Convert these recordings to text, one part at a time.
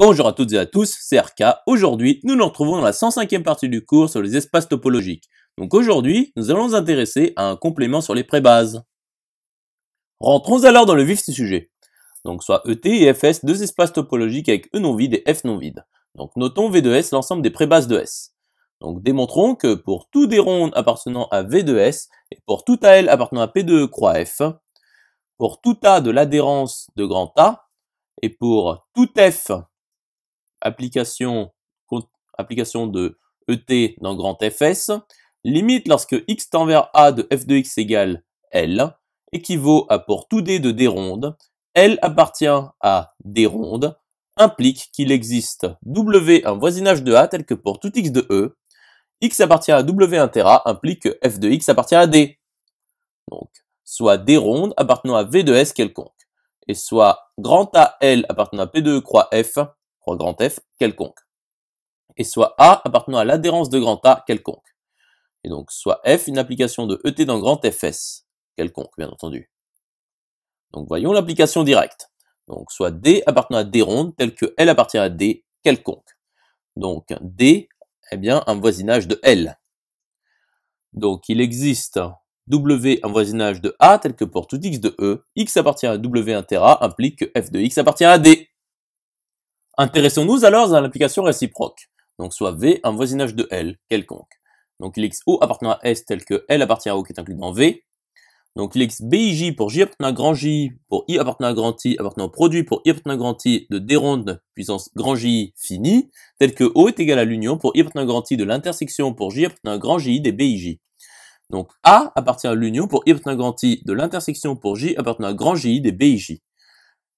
Bonjour à toutes et à tous, c'est RK. Aujourd'hui, nous nous retrouvons dans la 105e partie du cours sur les espaces topologiques. Donc aujourd'hui, nous allons nous intéresser à un complément sur les prébases. Rentrons alors dans le vif du sujet. Donc soit e ET et FS, deux espaces topologiques avec E non vide et F non vide. Donc notons V de S l'ensemble des prébases de S. Donc démontrons que pour tout des rondes appartenant à V de S et pour tout AL appartenant à P de e croix F, pour tout A de l'adhérence de grand A et pour tout F application, application de ET dans grand Fs, limite lorsque x tend vers A de f de x égale L, équivaut à pour tout D de D ronde, L appartient à D ronde, implique qu'il existe W un voisinage de A tel que pour tout x de E, x appartient à W intera implique que f de x appartient à D. Donc, soit D ronde appartenant à V de S quelconque, et soit grand A L appartenant à P de E croix F grand F quelconque, et soit A appartenant à l'adhérence de grand A quelconque. Et donc soit F une application de ET dans grand Fs quelconque, bien entendu. Donc voyons l'application directe. Donc soit D appartenant à D ronde tel que L appartient à D quelconque. Donc D est eh bien un voisinage de L. Donc il existe W un voisinage de A tel que pour tout x de E, x appartient à W inter A implique que f de x appartient à D. Intéressons-nous alors à l'application réciproque, donc soit V un voisinage de L quelconque. Donc l'XO appartenant à S tel que L appartient à O qui est inclus dans V. Donc l'XBIJ pour J appartenant à grand J, pour I appartenant à grand I, appartenant au produit pour I appartenant à grand I de D ronde puissance grand J fini, tel que O est égal à l'union pour I appartenant à grand I de l'intersection pour J appartenant à grand J des BIJ. Donc A appartient à l'union pour I appartenant à grand I de l'intersection pour J appartenant à grand J des BIJ.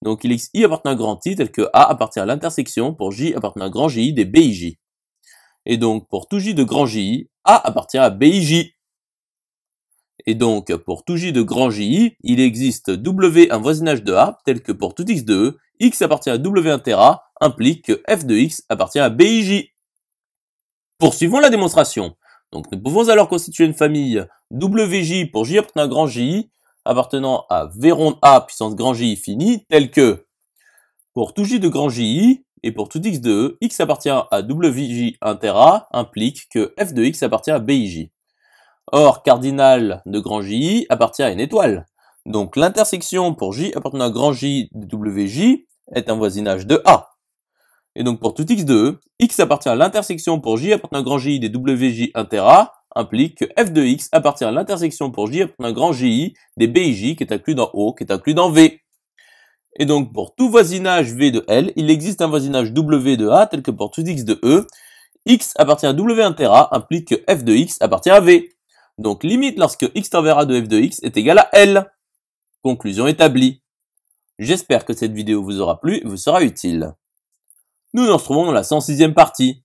Donc il existe i appartient à grand i tel que A appartient à l'intersection pour J appartient à grand J des BIJ. Et donc pour tout J de grand J, A appartient à BIJ. Et donc pour tout J de grand J, il existe W un voisinage de A tel que pour tout X de E, X appartient à W inter A implique que F de X appartient à BIJ. Poursuivons la démonstration. Donc nous pouvons alors constituer une famille WJ pour J appartenant à grand J appartenant à V A puissance grand J fini, tel que pour tout J de grand J et pour tout X de e, X appartient à WJ inter A implique que F de X appartient à BIJ. Or, cardinal de grand J appartient à une étoile. Donc l'intersection pour J appartenant à grand J de WJ est un voisinage de A. Et donc pour tout X de e, X appartient à l'intersection pour J appartenant à grand J des WJ inter A implique que f de x appartient à l'intersection pour j un grand ji des bij qui est inclus dans O, qui est inclus dans V. Et donc pour tout voisinage V de L, il existe un voisinage W de A tel que pour tout x de E. x appartient à W inter A implique que f de x appartient à V. Donc limite lorsque x tend A de f de x est égal à L. Conclusion établie. J'espère que cette vidéo vous aura plu et vous sera utile. Nous nous retrouvons dans la 106e partie.